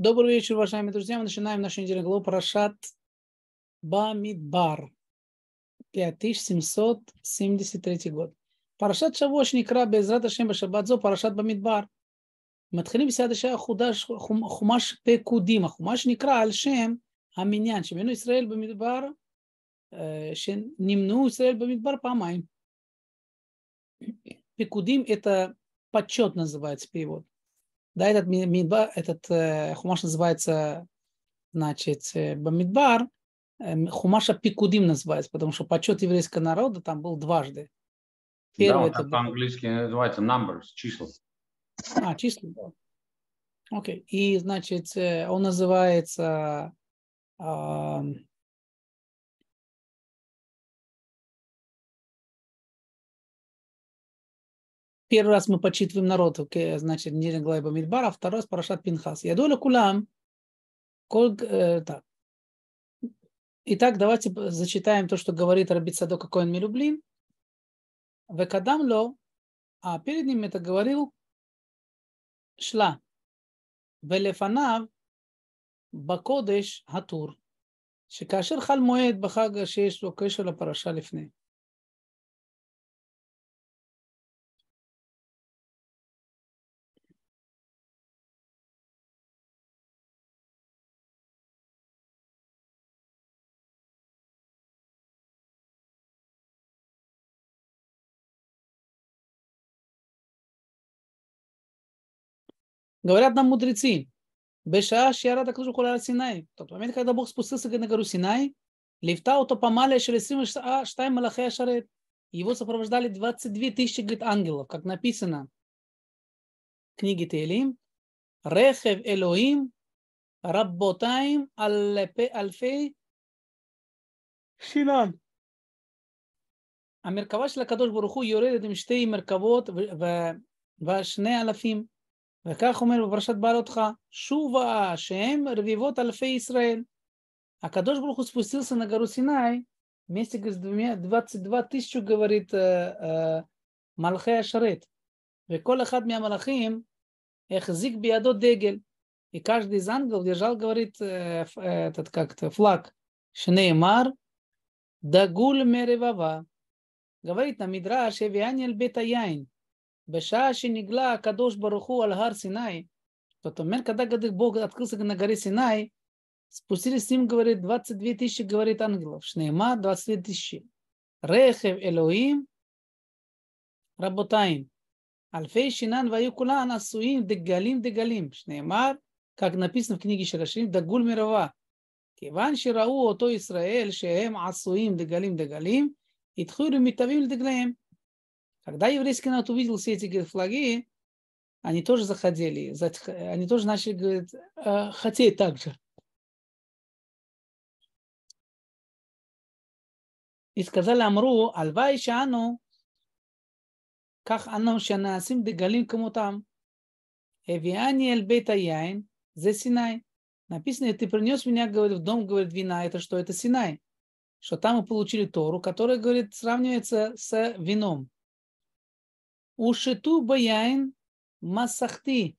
Добрый вечер, уважаемые друзья. Мы начинаем нашу недельную главу Парашат Бамидбар. 5773 год. Парашат Шавош Никра Безрат Ашем Шабадзо Парашат Бамидбар. מתחילים בסייעת худаш хумаш пекудима хумаш החומש נקרא על שם המניין, שבנו ישראל במדבר, שנמנעו ישראל бамидбар פעמיים. Э, Пекудим это הפצ'ות называется перевод. Да, этот, мидбар, этот э, хумаш называется, значит, Бамидбар, э, э хумаша пикудим называется, потому что почет еврейского народа там был дважды. Первый да, это... по-английски называется numbers, числа. А, числа, да. Окей. Okay. И, значит, э, он называется Первый раз мы подсчитываем народ, значит, Нижний Глайба Мидбара, второй раз Парашат Пинхас. Я доля кулам. Кол, э, так. Итак, давайте зачитаем то, что говорит Рабит Садока Коин Милюблин. Векадам ло, а перед ним это говорил Шла. Велефанав бакодеш хатур. שכאשר חל מועד בחג שיש לו קשר לפרשה לפני. Говорят нам мудрецы, בשעה שירד הקדוש ברוך הוא להר סיני. זאת אומרת, כרגע ברוך ספוסיסק נגרו סיני, ליוותה אותו помалия של 22 מלאכי השרת. Его сопровождали 22 тысячи, говорит, ангелов, как написано в книге Тейлим. Рехев Элоим, Рабботаим, Альфей, Шилан. המרכבה של הקדוש ברוך הוא יורדת עם שתי מרכבות ושני אלפים וכך אומר בפרשת בעל אותך, שובה השם רביבות אלפי ישראל. הקדוש ברוך הוא ספוסילסה נגרו סיני, מסיקס דבע תשעו גברית אה, אה, מלכי השרת. וכל אחד מהמלאכים החזיק בידו דגל. עיקש די זנגל דז'ל גברית אה, פלאק, שנאמר דגול מרבבה. גברית המדרש הביאני אל בית היין. בשעה שנגלה הקדוש ברוך הוא על הר סיני, זאת אומרת, כדא גדל בוג אטקוסק נגרי סיני, ספוסילי סים גברי דבצת דבי תשע גברי טנגלוב, שנאמר דבצת תשע. רכב אלוהים, רבותיים, אלפי שינן והיו כולן עשויים דגלים דגלים, שנאמר, כג נפיסנו קניגי של השירים, דגול מרבה. כיוון שראו אותו ישראל שהם עשויים דגלים דגלים, התחילו מתאבים לדגליהם. Когда еврейский народ увидел все эти говорит, флаги, они тоже заходили, они тоже начали говорить, э, хотеть так же. И сказали Амру, Альвай Шану, как оно шанасим дегалим кому там. Эвиани эль бейта яйн, за Синай. Написано, ты принес меня, говорит, в дом, говорит, вина, это что, это Синай. Что там мы получили Тору, которая, говорит, сравнивается с вином. ושתו ביין מסכתי,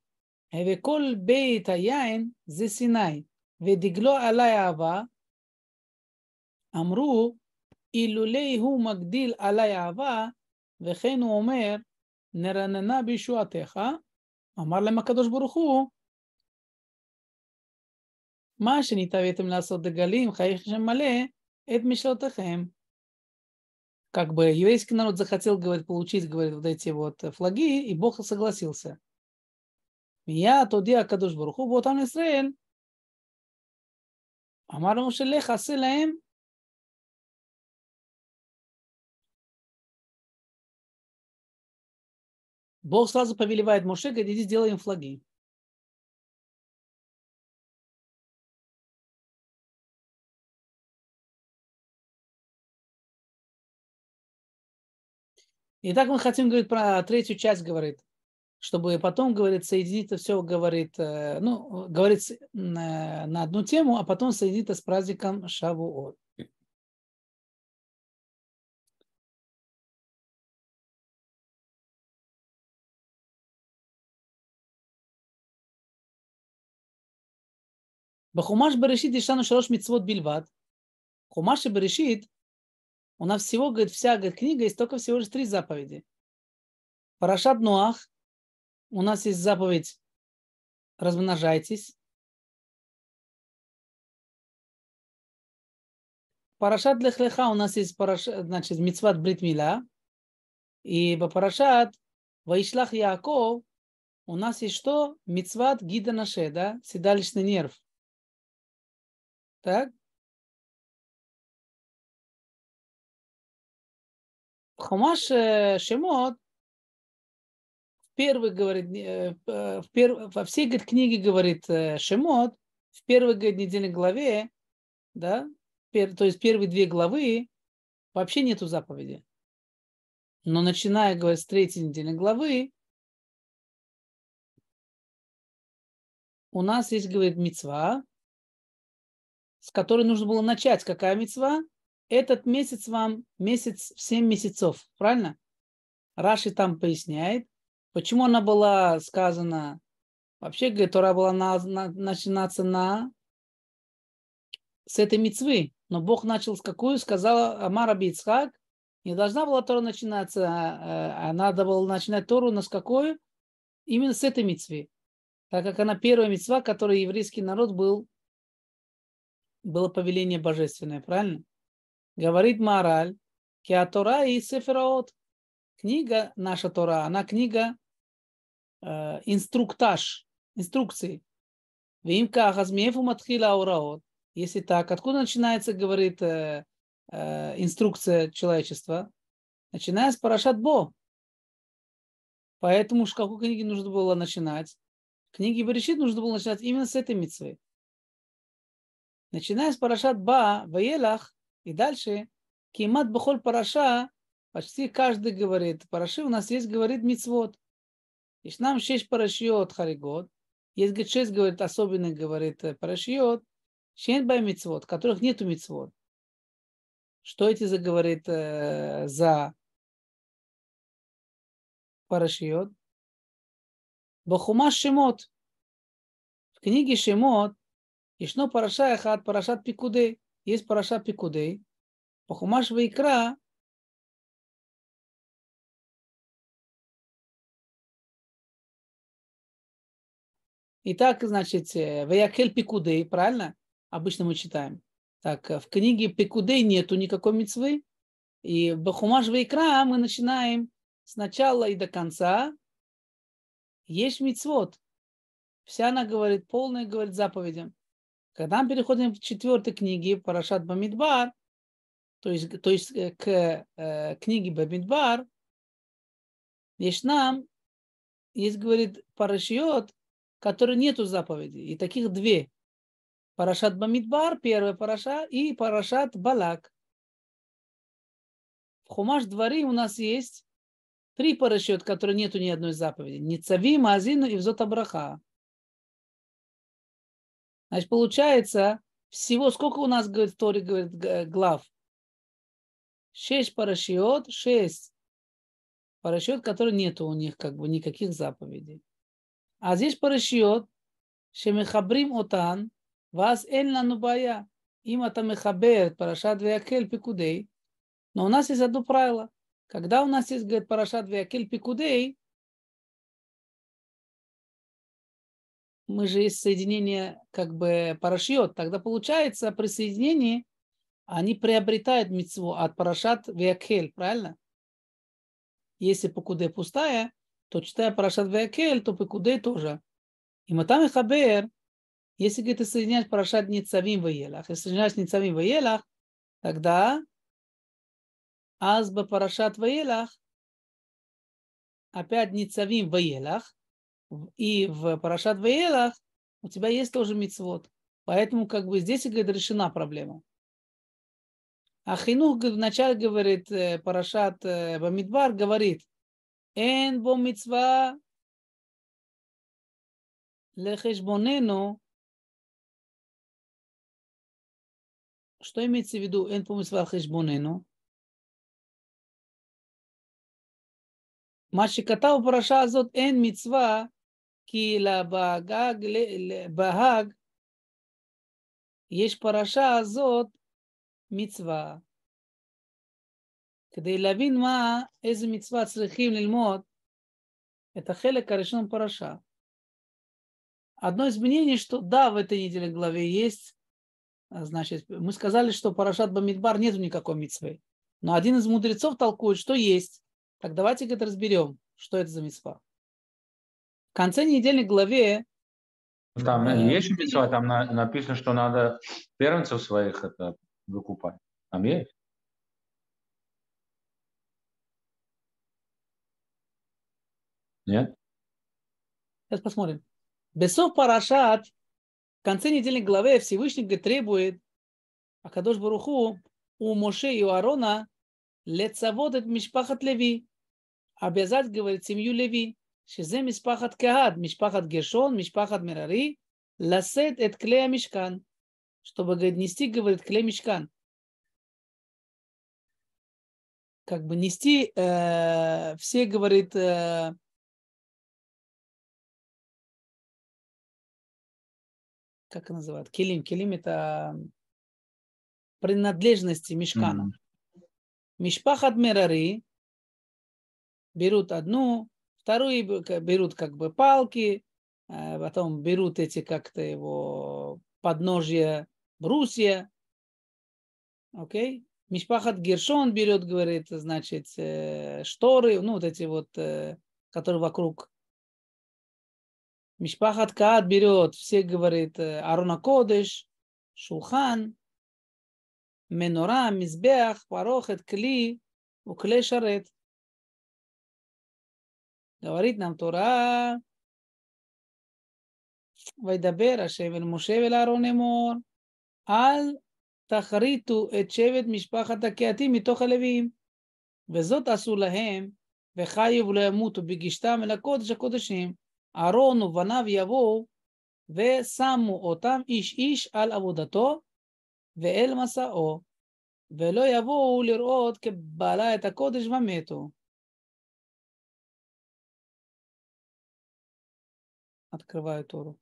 וכל בית היין זה סיני, ודגלו עלי אהבה. אמרו, אילולי הוא מגדיל עלי אהבה, וכן הוא אומר, נרננה בישועתך. אמר להם הקדוש ברוך הוא, מה שניתבתם לעשות דגלים, חייכם מלא את משלותיכם. как бы еврейский народ захотел, говорит, получить, говорит, вот эти вот э, флаги, и Бог согласился. Я тодия кадуш баруху, вот он Израиль. Амар Мушелех асилаем. Бог сразу повелевает Моше, говорит, иди сделаем флаги. И так мы хотим, говорит, про третью часть, говорит, чтобы потом, говорит, соединить все, говорит, э, ну, говорит э, на, одну тему, а потом соединить с праздником Шавуот. בחומש בראשית יש לנו שלוש מצוות בלבד. חומש שבראשית у нас всего, говорит, вся говорит, книга есть только всего лишь три заповеди. Парашат Нуах. У нас есть заповедь «Размножайтесь». Парашат Лехлеха у нас есть парашат, значит, Мицват Бритмила. И по парашат Ваишлах Яков у нас есть что? Мицват Гида Наше, да? Седалищный нерв. Так? Хумаш э, Шемот в первый говорит, э, в перв, во всей говорит, книге говорит э, Шемот в первой говорит, недельной главе, да, пер, то есть первые две главы вообще нету заповеди. Но начиная, говорит, с третьей недельной главы, у нас есть, говорит, мецва, с которой нужно было начать. Какая мецва? этот месяц вам месяц в 7 месяцев, правильно? Раши там поясняет, почему она была сказана, вообще, говорит, Тора была на, на, начинаться на с этой мецвы, но Бог начал с какую, сказала Амара Бицхак, не должна была Тора начинаться, а, а, а надо было начинать Тору на с какой Именно с этой мецвы, так как она первая мецва, которой еврейский народ был, было повеление божественное, правильно? Говорит мораль, а Тора и Сефераот. Книга, наша Тора, она книга э, инструктаж, инструкции. Вимка Хазмееву Матхила Аураот. Если так, откуда начинается, говорит э, э, инструкция человечества? Начиная с Парашат Бо. Поэтому с какой книги нужно было начинать? Книги Берешит нужно было начинать именно с этой митцвы. Начиная с Парашат Ба, Ваелах, и дальше Кимат Бахоль Параша почти каждый говорит, Параши у нас есть, говорит, мицвод. Есть нам шесть парашиот харигот. Есть, говорит, шесть, говорит, особенных, говорит, э, парашиот. Шесть бай мицвод, которых нету мицвод. Что эти за, говорит, э, за парашиот? Бахумаш Шимот. В книге Шимот Ишно Парашаяхат, Парашат Пикудей есть параша Пикудей, по Хумаш вейкра. Итак, значит, э, Ваякель Пикудей, правильно? Обычно мы читаем. Так, э, в книге Пикудей нету никакой мецвы. И в Бахумаш Вайкра мы начинаем сначала и до конца. Есть мецвод. Вся она говорит, полная говорит заповедям. Когда мы переходим к четвертой книге Парашат Бамидбар, то есть, то есть э, к э, книге Бамидбар, есть нам есть, говорит, парашиот, который нету заповеди. И таких две. Парашат Бамидбар, первая параша, и Парашат Балак. В Хумаш дворе у нас есть три парашют, которые нету ни одной заповеди. Ницави, Мазину и Взот Браха. Значит, получается, всего сколько у нас, говорит, Тори, говорит, глав? Шесть парашиот, шесть парашиот, которые нету у них как бы никаких заповедей. А здесь парашиот, шемехабрим отан, вас эльна нубая им это мехабер, парашат веакель пикудей. Но у нас есть одно правило. Когда у нас есть, говорит, парашат веакель пикудей, мы же из соединения как бы парашиот, тогда получается при соединении они приобретают митцву от парашат веакель, правильно? Если пекуде пустая, то читая парашат веакель, то пекуде тоже. И матам и хабер, если ты соединяешь парашат ницавим веелах, если соединяешь ницавим веелах, тогда азба парашат веелах, опять ницавим веелах, и в Парашат Вейлах у тебя есть тоже мицвод. Поэтому как бы здесь, говорит, решена проблема. А Хинух вначале говорит, э, Парашат э, Бамидбар говорит, «Эн бо митцва лехешбонену» Что имеется в виду «Эн бо митцва лехешбонену»? מה שכתב בפרשה הזאת אין מצווה כי לבהג, בהג, יש פרשה הזאת מצווה. כדי להבין מה, איזה מצווה צריכים ללמוד את החלק הראשון פרשה. Одно из мнений, что да, в этой неделе главе есть, а, значит, мы сказали, что Парашат Бамидбар нет никакой мецвы. Но один из мудрецов толкует, что есть. Так давайте это разберем, что это за мецва. В конце недельной главе... Там э, есть митцва, там на, написано, что надо первенцев своих это выкупать. Там есть? Нет? Сейчас посмотрим. Бесов Парашат в конце недельной главы Всевышний требует Акадош Баруху у Моше и у Арона лецаводет мишпахат Леви, обязать, говорит, семью Леви. שזה משפחת קהד, משפחת גרשון, משפחת מררי, לשאת את כלי המשכן, чтобы, говорит, нести, говорит, клей мешкан. Как бы нести э, все, говорит, э, как называют, келим. Келим это принадлежности мешкана. Mm-hmm. Мишпахат мерари берут одну Вторые берут как бы палки, а потом берут эти как-то его подножья брусья. Окей? Okay? Мишпахат Гершон берет, говорит, значит, э, шторы, ну, вот эти вот, э, которые вокруг. Мишпахат Каат берет, все, говорит, э, Аруна Кодыш, Шухан, Менора, Мизбех, Парохет, Кли, Укле Шарет. говорит нам Тора, וידבר השם אל משה ואל אהרון אמור, אל תחריטו את שבט משפחת הקהתים מתוך הלווים. וזאת עשו להם, וחיו ולא ימותו בגשתם אל הקודש הקודשים, אהרון ובניו יבואו, ושמו אותם איש איש על עבודתו ואל מסעו, ולא יבואו לראות כבעלה את הקודש ומתו. открываю Тору.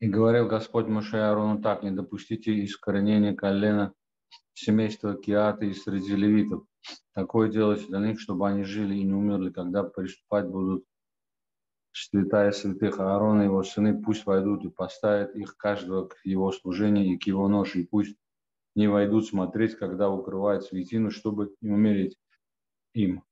И говорил Господь Моше Аарону так, не допустите искоренения колена семейства Киаты и среди левитов. Такое делайте для них, чтобы они жили и не умерли, когда приступать будут святая святых Аарона и его сыны, пусть войдут и поставят их каждого к его служению и к его ноши, и пусть не войдут смотреть, когда укрывают светину, чтобы не умереть им.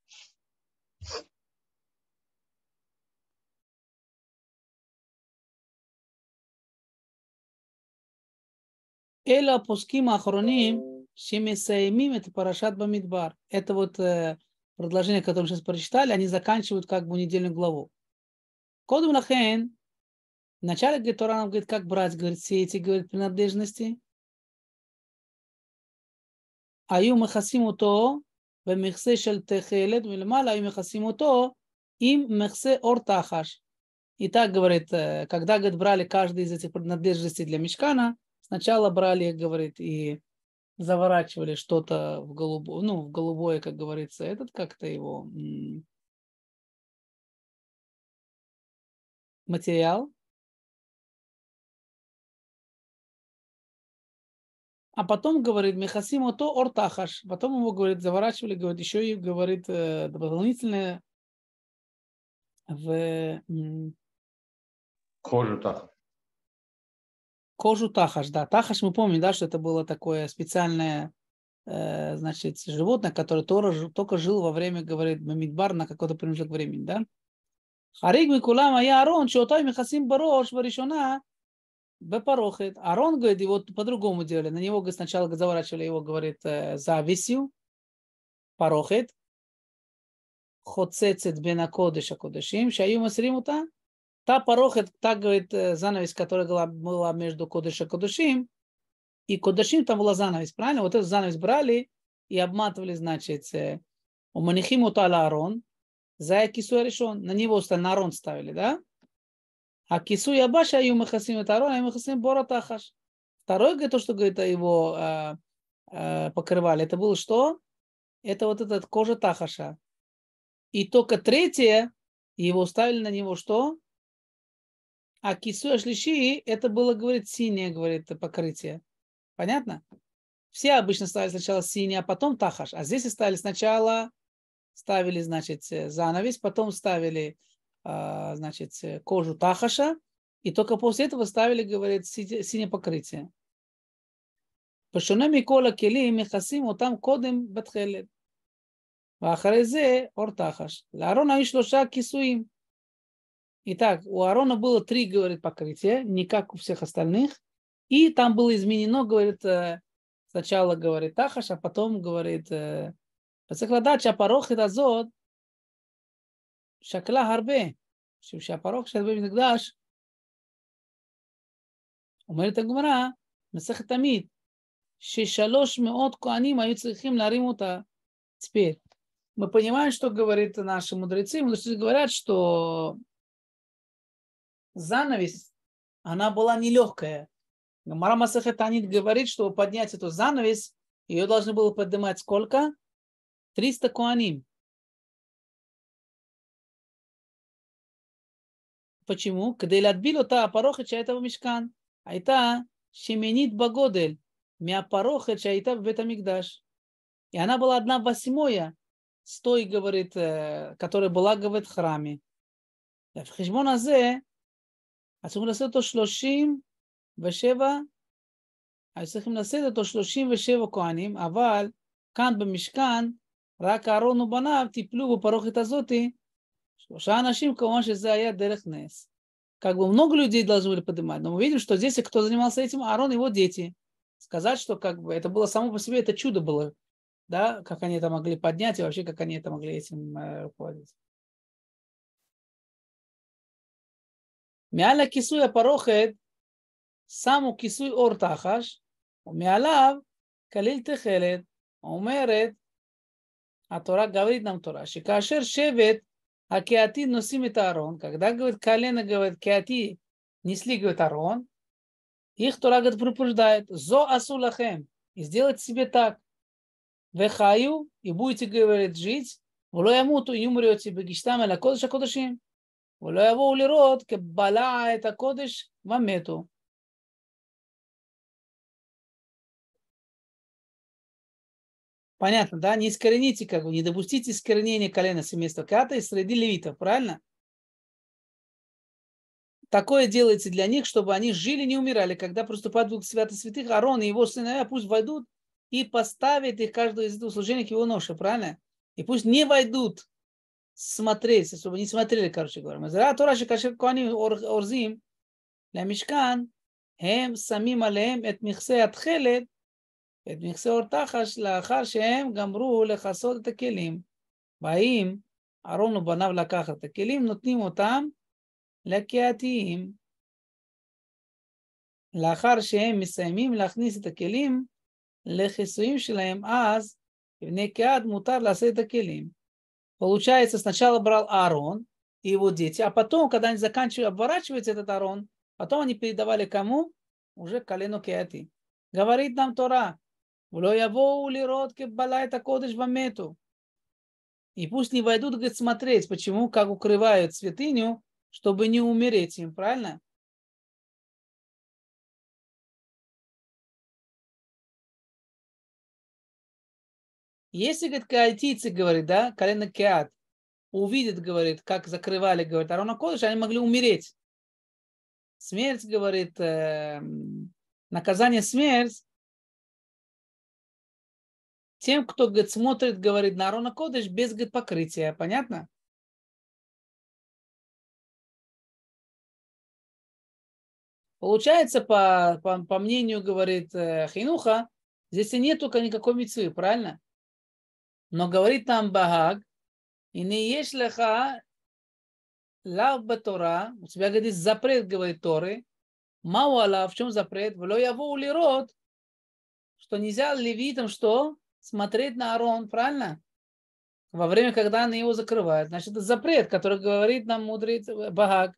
Эля Пуским Ахроним Шимисаимим это Парашат Бамидбар. Это вот э, предложение, которое мы сейчас прочитали, они заканчивают как бы недельную главу. Кодум Лахен, вначале говорит, Тора нам говорит, как брать, говорит, все эти, говорит, принадлежности. Аю Махасиму то, в של תכלת מלמעלה, אם מכסים אותו עם מכסה אור תחש. И так говорит, э, когда, говорит, брали каждый из этих принадлежностей для мешкана, Сначала брали, говорит, и заворачивали что-то в голубое, ну, в голубое, как говорится, этот как-то его материал. А потом, говорит, Михасиму то ортахаш. Потом его, говорит, заворачивали, говорит, еще и, говорит, э, дополнительное в... Кожу так кожу тахаш, да. Тахаш мы помним, да, что это было такое специальное э, значит, животное, которое Тора только жил во время, говорит, Мамидбар на какой-то промежуток времени, да. Хариг Микулама я Арон, что тай Михасим Барош, Варишона, Бепарохет. Арон, говорит, вот по-другому делали. На него, сначала заворачивали его, говорит, э, завистью, парохет, хоцецет бенакодыша кодышим, шаю масримута, Та порохет, так говорит э, занавес, которая была, была между кодыша и Кодышим, и Кодышим там была занавес, правильно? Вот эту занавес брали и обматывали, значит, э, у Манихиму Тала Арон, за Кису решен, на него на Арон ставили, да? А Кису Ябаша Юмахасим это Арон, а Юмахасим Боратахаш. Второй то, что говорит, его э, э, покрывали, это было что? Это вот этот кожа Тахаша. И только третье, его ставили на него что? А кису шлиши это было, говорит, синее, говорит, покрытие. Понятно? Все обычно ставили сначала синее, а потом тахаш. А здесь и ставили сначала, ставили, значит, занавес, потом ставили, а, значит, кожу тахаша, и только после этого ставили, говорит, синее покрытие. בשונה מכל הכלים, מכסים אותם קודם בתכלת. ואחרי זה, אור תחש. לארון היו שלושה כיסויים. Итак, у Аарона было три, говорит, покрытия, не как у всех остальных. И там было изменено, говорит, э, сначала, говорит, Тахаш, а потом, говорит, э, Пацехладача парох и дазот, шакла харбе, шапарох, шарбе минагдаш. אומרת הגמרא, מסכת תמיד, ששלוש מאות כהנים היו צריכים להרים אותה. Теперь, мы понимаем, что говорит наши мудрецы. Мудрецы говорят, что занавес, она была нелегкая. Гамара Масахатанит говорит, что поднять эту занавес, ее должны было поднимать сколько? 300 куаним. Почему? Кдейль отбило а та апарохача этого мешкан. а это шеменит богодель Мя апарохача это в этом бетамикдаш. И она была одна восьмая с той, говорит, э, которая была, говорит, в храме. Э, в хижмоназе אז צריכים לעשות אותו 37, אז צריכים לשאת אותו 37 כהנים, אבל כאן במשכן, רק אהרון ובניו טיפלו בפרוכת הזאתי, שלושה אנשים, כמובן שזה היה דרך нес. Как бы много людей должны были поднимать, но мы видим, что здесь кто занимался этим, Аарон и его дети. Сказать, что как бы это было само по себе, это чудо было, да, как они это могли поднять и вообще как они это могли этим э, руководить. מעל הכיסוי הפרוכת שמו כיסוי אור תחש, ומעליו כליל תכלת, אומרת התורה גברית נם תורה, שכאשר שבט הקהתי נושאים את הארון, כגדה גבית כלנה גבית קהתי נסליג את הארון, איך תורה גד פרופוש זו עשו לכם, הסדיר את סיבתק, וחיו, יבו איתי גברת ג'יץ, ולא ימותו, יאמרו אותי בגשתם אל הקודש הקודשים. ולא יבואו לראות כבלע את הקודש ומתו. Понятно, да? Не искорените, как бы, не допустите искоренения колена семейства Ката из среди левитов, правильно? Такое делается для них, чтобы они жили, не умирали. Когда приступает Дух Святых Святых, Арон и его сыновья пусть войдут и поставят их каждого из этого служения к его ноше, правильно? И пусть не войдут смотреть, если бы не смотрели, короче говоря. מזרה התורה שכאשר כהנים אורזים למשכן, הם שמים עליהם את מכסה התכלת, את מכסה אור תחש, לאחר שהם גמרו לכסות את הכלים. באים אהרון ובניו לקחת את הכלים, נותנים אותם לקהתיים. לאחר שהם מסיימים להכניס את הכלים לכיסויים שלהם, אז לבני קהת מותר לעשות את הכלים. Получается, сначала брал Аарон и его дети, а потом, когда они заканчивают, обворачивать этот Аарон, потом они передавали кому? Уже колено Кеати. Говорит нам Тора, а и пусть не войдут, говорит, смотреть, почему, как укрывают святыню, чтобы не умереть им, правильно? Если, говорит, каатийцы, говорит, да, колено Кеат, увидят, говорит, как закрывали, говорит, Арона Кодыша, они могли умереть. Смерть, говорит, э, наказание смерть тем, кто, говорит, смотрит, говорит, на Арона Кодыш без, говорит, покрытия. Понятно? Получается, по, по, по мнению, говорит э, Хинуха, здесь и нет только никакой мецвы, правильно? Но говорит там Багаг, и не ешь леха лав батора, у тебя, говорит, запрет, говорит Торы, мауала, в чем запрет? В лояву улирот, что нельзя левитам что? Смотреть на Арон, правильно? Во время, когда они его закрывают. Значит, это запрет, который говорит нам мудрый э, Багаг.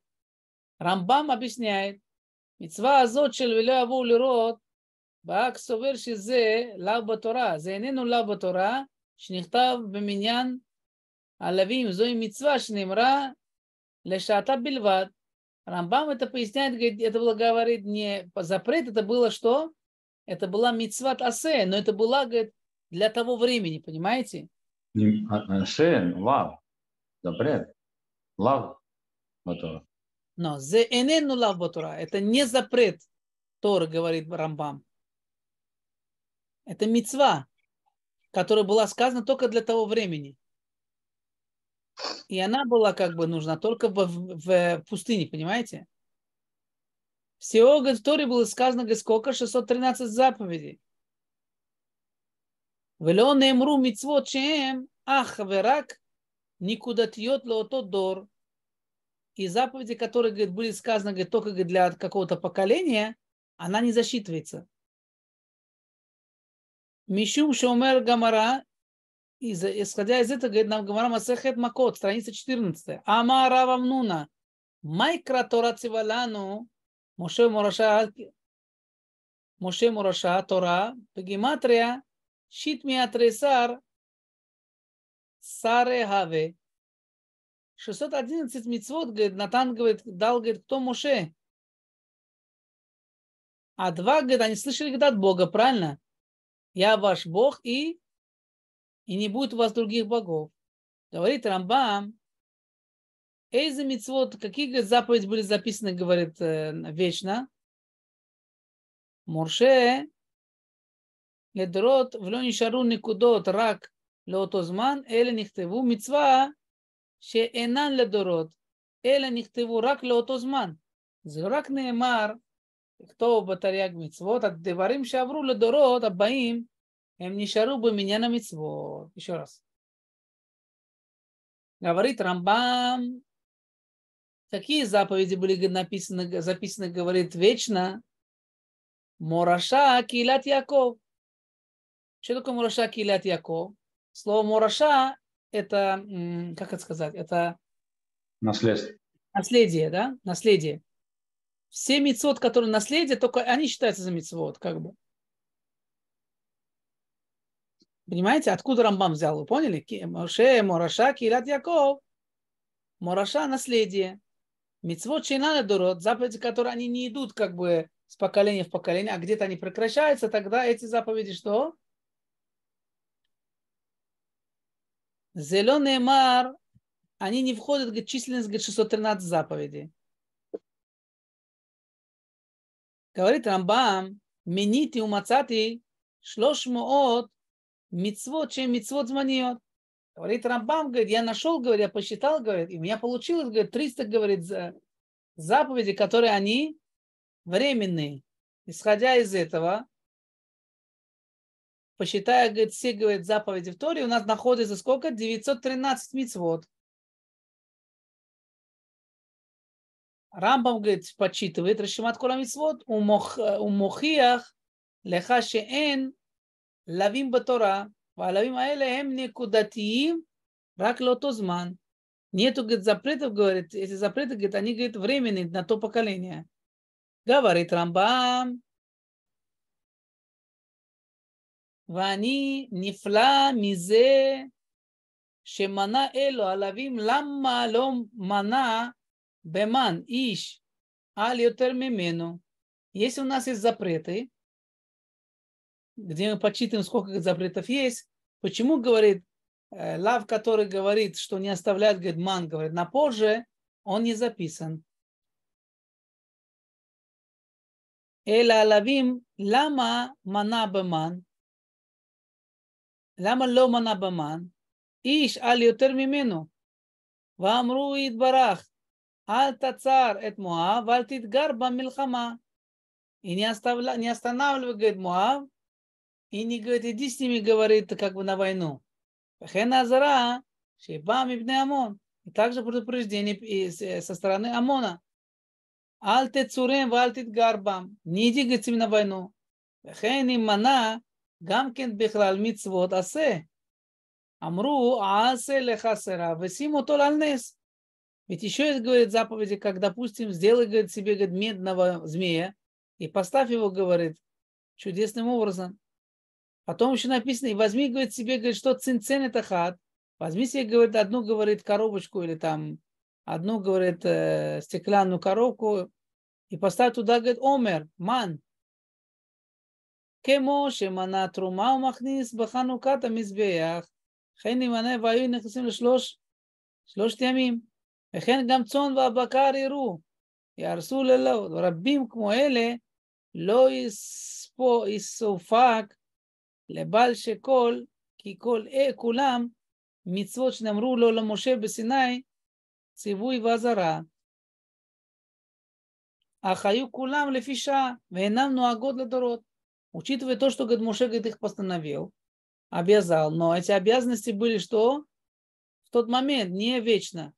Рамбам объясняет, мецва הזאת של ולא יבואו לראות, באק סובר שזה לאו בתורה, זה איננו לאו בתורה, שנכתב במניין הלווים, זוהי מצווה שנאמרה לשעתה бельват. Рамбам это поясняет, говорит, это было, говорит, не запрет, это было что? Это была мицват асе, но это была, говорит, для того времени, понимаете? Асе, а, а, лав, запрет, лав, батура. Но зе энену лав батура, это не запрет, Тора говорит Рамбам. Это мецва которая была сказана только для того времени. И она была как бы нужна только в, в, э, пустыне, понимаете? Всего в Торе было сказано, сколько? 613 заповедей. Велеоне мру мицвот чем ах верак никуда тьет дор. И заповеди, которые, говорит, были сказаны, говорит, только говорит, для какого-то поколения, она не засчитывается. משום שאומר גמרא, יסחדיה איזה תגיד, גמרא מסכת מכות, סטרניסט שטירנצטה, אמר רב אמנונה, מה יקרא תורה ציווה לנו, משה ומורשה, משה מורשה, תורה, בגימטריה, שיט מיאטרי שר, שרי הווה, שסוד עדין אצית מצוות גד, נתן גד, דל גד, כתוב משה. הדבר גד, אני סלישי לגדת בוגה, פרלנה. я ваш Бог, и, и не будет у вас других богов. Говорит Рамбам, Эйза Мицвод, какие говорит, заповеди были записаны, говорит, э, вечно? Мурше, Ледрот, Влёни Шару Никудот, Рак, Леотозман, Эля Нихтеву, Мицва, Шеэнан Ледорот, Эля Нихтеву, Рак, Леотозман. Зрак неемар. לכתוב בתרי"ג מצוות, הדברים שעברו לדורות הבאים, הם נשארו במניין המצוות. אישורס. Говорит Рамбам, какие заповеди были написаны, записаны, говорит, вечно? Мураша Килят Яков. Что такое Мураша Килят Яков? Слово Мураша – это, как это сказать, это… Наследство. Наследие, да? Наследие все мицвод, которые наследие, только они считаются за мицвод, как бы. Понимаете, откуда Рамбам взял? Вы поняли? Моше, Мораша, Килят Яков. Мораша – наследие. Мицвод Шейнана Дурот, заповеди, которые они не идут как бы с поколения в поколение, а где-то они прекращаются, тогда эти заповеди что? Зеленый мар, они не входят в численность говорит, 613 заповедей. Говорит Рамбам, менити умацати шлошмоот мицвод, чем мицвод зманиот. Говорит Рамбам, говорит, я нашел, говорит, я посчитал, говорит, и у меня получилось, говорит, 300, говорит, заповеди, которые они временные. Исходя из этого, посчитая, говорит, все, говорит, заповеди в Торе, у нас находится сколько? 913 мицвод. הרמב"ם подсчитывает את רשימת כל המצוות, הוא, מוכ, הוא מוכיח לך שאין לווים בתורה, והלווים האלה הם נקודתיים רק לאותו זמן. נהייתו גט זפריטו говорит, איזה זפריטו גט, אני גט временные на то גברית רמב״ם. ואני נפלא מזה שמנה אלו הלווים, למה לא מנה Беман ищ алиотермимену. Если у нас есть запреты, где мы подсчитываем, сколько запретов есть, почему говорит э, Лав, который говорит, что не оставляет, говорит, ман, говорит, на позже, он не записан. Эла лавим лама манабаман. Лама ло манабаман. Иш аль йотер мимену. Вамру идбарах. Аль тацар эт Муав, аль титгарба милхама. И не, оставля, не останавливай, говорит Муав, и не говорит, иди с ними, говорит, как бы на войну. Хеназара, шейбам ибн Амон. И также предупреждение э, со стороны Амона. Аль тецурем, аль титгарбам. Не иди, говорит, с ними на войну. Хен имана, гамкен бихлал митцвот асе. Амру, асе лехасера, весиму тол аль нес. Ведь еще есть, говорит, заповеди, как, допустим, сделай, говорит, себе, говорит, медного змея и поставь его, говорит, чудесным образом. Потом еще написано, и возьми, говорит, себе, говорит, что цинцен это хат, возьми себе, говорит, одну, говорит, коробочку или там одну, говорит, э, стеклянную коробку и поставь туда, говорит, омер, ман. кемо שמנה תרומה הוא מכניס בחנוכת המזבח, כן ימנה והיו נכנסים לשלוש, שלושת ימים. וכן גם צאן והבקר יראו, יהרסו ללוד. רבים כמו אלה לא יספו יסופק לבל שכל, כי כל אה, כולם מצוות שנאמרו לו למשה בסיני, ציווי ואזהרה. אך היו כולם לפי שעה, ואינם נוהגות לדורות. Учитывая то, что, говорит, Муше, говорит, их постановил, обязал, но эти обязанности были что? В тот момент, не вечно.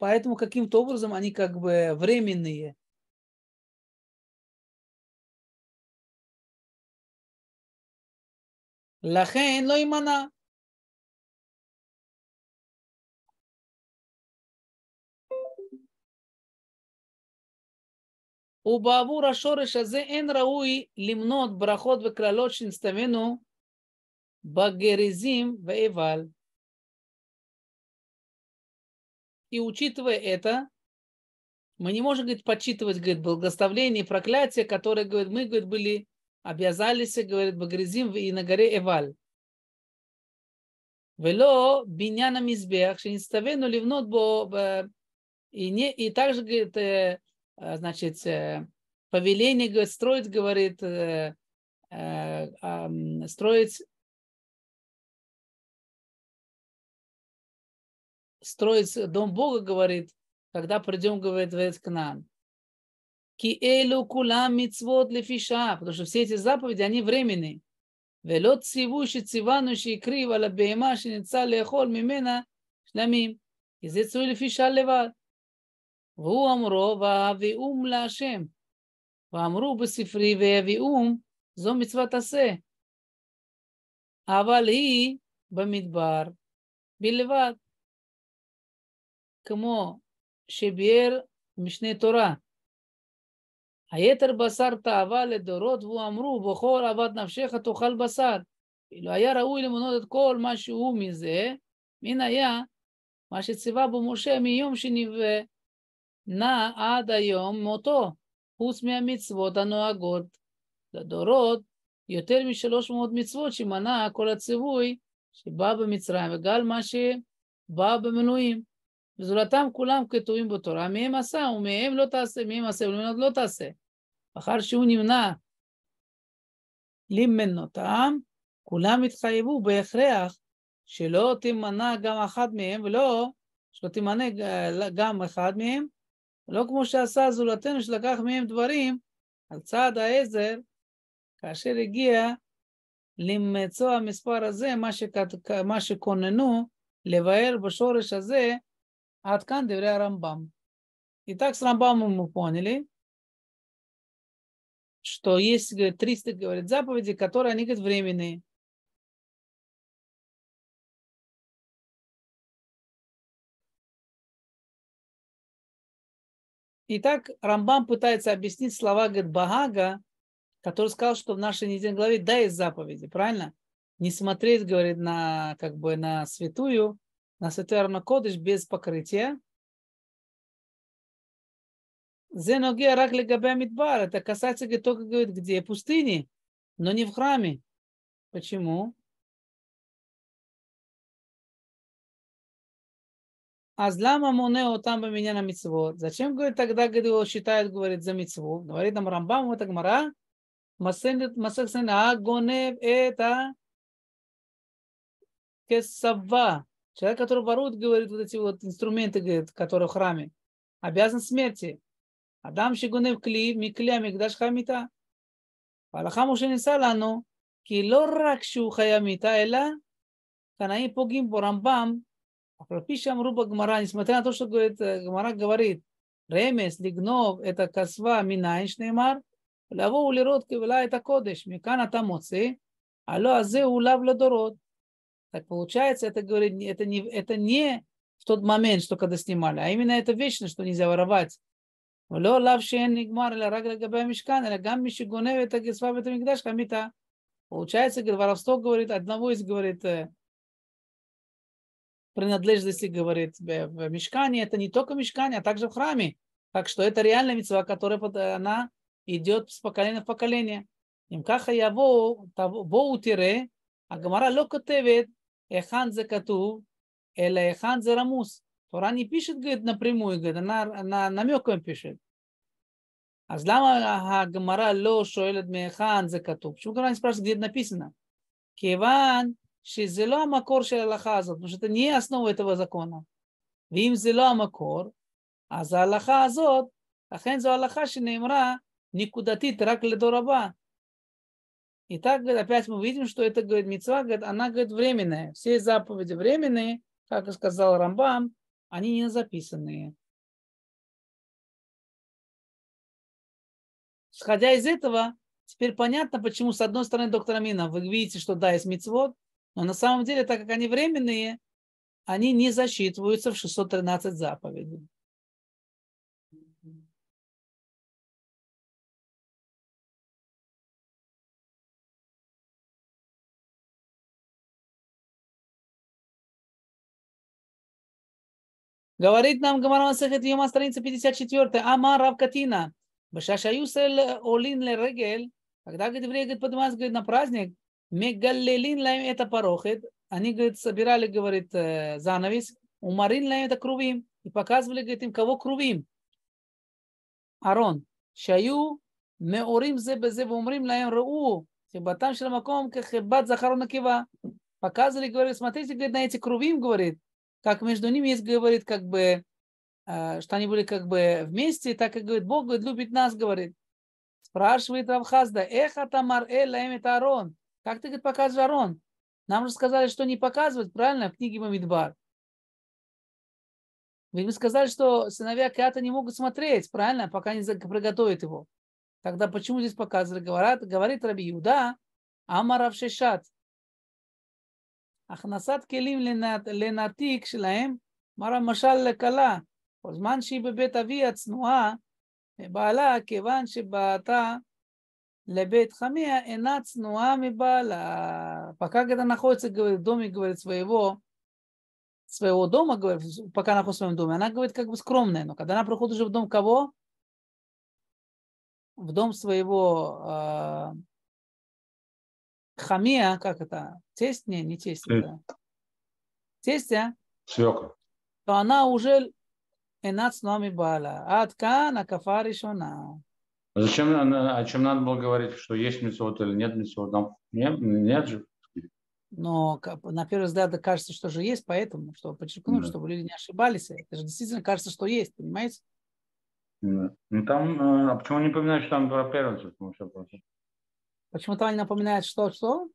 Поэтому каким-то образом они как бы временные. Лахен лоймана. ובעבור השורש הזה אין ראוי למנות ברכות וקללות שנסתמנו בגריזים ואיבל. И учитывая это, мы не можем, говорит, подсчитывать, говорит, благословление и проклятие, которые, говорит, мы, говорит, были, обязались, говорит, Багризим и на горе Эваль. Вело биняна мизбех, шенистовену ливнот бо... Э, и, не, и также, говорит, э, э, значит, повеление, говорит, строить, говорит, строить строить дом Бога, говорит, когда придем, говорит, в Кнан. Киэлю кулам мицвод лефиша, потому что все эти заповеди, они временные. ולא ציוו שציוונו שהקריב על הבהמה שנמצא לאכול ממנה שלמים, כי זה צוי לפי שעה לבד. והוא אמרו, והביאום להשם. ואמרו בספרי, והביאום, זו מצוות עשה. אבל היא במדבר בלבד. כמו שביאר משנה תורה. היתר בשר תאווה לדורות, אמרו, בכל אהבת נפשך תאכל בשר. כאילו היה ראוי למנות את כל מה שהוא מזה, מן היה מה שציווה בו משה מיום שנבנה נע עד היום מותו, חוץ מהמצוות הנוהגות לדורות, יותר משלוש מאות מצוות שמנע כל הציווי שבא במצרים, וגם מה שבא במנויים. וזולתם כולם כתובים בתורה, מהם עשה ומהם לא תעשה, מהם עשה ומהם לא תעשה. אחר שהוא נמנע למנותם, כולם התחייבו בהכרח שלא תימנע גם אחת מהם, ולא שלא תימנע גם אחד מהם, לא כמו שעשה זולתנו שלקח מהם דברים על צעד העזר, כאשר הגיע למצוא המספר הזה, מה, שכת, מה שכוננו, לבאר בשורש הזה Аткан Девря Рамбам. Итак, с Рамбамом мы поняли, что есть говорит, 300 говорит, заповеди, которые они говорят, временные. Итак, Рамбам пытается объяснить слова говорит, Багага, который сказал, что в нашей недельной главе да есть заповеди, правильно? Не смотреть, говорит, на, как бы, на святую, на Сетер Макодыш без покрытия. Зеноги рак легабе мидбар. Это касается только, говорит, где? Пустыни, но не в храме. Почему? А злама монео там бы меня на мицвод. Зачем, говорит, тогда, говорит, его считают, говорит, за мицвод? Говорит нам Рамбам, это Гмара. Масексен агонев это кесава. Человек, который ворует, говорит, вот эти вот инструменты, говорит, которые в храме, обязан смерти. Адам Шигунев Кли, Микля, Мигдаш Хамита. והלכה משה ניסה לנו, כי לא רק שהוא חיה מיתה, אלא קנאים פוגעים בו רמב"ם, אף על פי שאמרו בגמרא, נסמתן על תושת גמרא גברית, רמז, לגנוב את הכסבה מניין שנאמר, ולבוא ולראות כבלה את הקודש, מכאן אתה מוצא, הלא הזה הוא לאו לדורות. Так получается, это говорит, это не, это не в тот момент, что когда снимали, а именно это вечно, что нельзя воровать. Ло Получается, говорит, воровство говорит, одного из, говорит, э, принадлежности, говорит, в мешкане, это не только мешкане, а также в храме. Так что это реальная мецва, которая она идет с поколения в поколение. Им каха я бо утире, а гамара локотевет, היכן זה כתוב, אלא היכן זה רמוס. תורה не пишет, говорит, напрямую, говорит, она, она намеком пишет. אז למה הגמרא לא שואלת מהיכן זה כתוב? שום גמרא נפרש גדיד נפיסנה. כיוון שזה לא המקור של ההלכה הזאת, потому что נהיה не את הבזקונה. ואם זה לא המקור, אז ההלכה הזאת, אכן זו הלכה שנאמרה נקודתית רק לדור הבא. И так, говорит, опять мы видим, что это, говорит, мецва, говорит, она, говорит, временная. Все заповеди временные, как и сказал Рамбам, они не записанные. Сходя из этого, теперь понятно, почему, с одной стороны, доктор Амина, вы видите, что да, есть мецвод, но на самом деле, так как они временные, они не засчитываются в 613 заповедей. Говорит нам Гамара Масехет Йома, страница 54. Ама Рав Катина. Башашаюсель Олин Ле Регель. Когда, говорит, евреи говорит, поднимаются говорит, на праздник, Мегаллелин лаем это порохет. Они, говорит, собирали, говорит, занавес. Умарин лаем это крувим. И показывали, говорит, им кого крувим. Арон. Шаю меорим зе безе умрим лаем рау. Хебатам шеламаком Хебат захарон накива. Показывали, говорит, смотрите, говорит, на эти крувим, говорит, как между ними есть, говорит, как бы, а, что они были как бы вместе, так и говорит, Бог говорит, любит нас, говорит. Спрашивает Равхазда, эхо тамар эль эм, Арон. Как ты, говорит, показываешь Арон? Нам же сказали, что не показывать, правильно, в книге Мамидбар. Ведь мы сказали, что сыновья Киата не могут смотреть, правильно, пока не приготовят его. Тогда почему здесь показывают, Говорят, говорит Раби Юда, Амарав הכנסת כלים לנת, לנתיק שלהם, אמר המשל לכלה, בזמן שהיא בבית אבי הצנועה, בעלה, כיוון שבעתה לבית חמיה, אינה צנועה מבעלה. פקק את הנחו אצל גבר דומי גבר צבאיבו, צבאיבו דומה גבר, פקק הנחו צבאיבו דומי, אינה גבר כך בסקרום ננו, כדנה פרחות שבדום כבו, ודום צבאיבו, Хамия, а как это? Тесть? Не, не тесть. Это. а? Свекла. То она уже Энат с нами бала. Атка на кафаришона. А зачем, о чем надо было говорить, что есть мецвод или нет мецвод? Нам нет, нет же. Но на первый взгляд кажется, что же есть, поэтому, чтобы подчеркнуть, да. чтобы люди не ошибались. Это же действительно кажется, что есть, понимаете? Да. Ну там, э, а почему не поминаешь что там про первенцев? Почему-то они напоминают, что, что?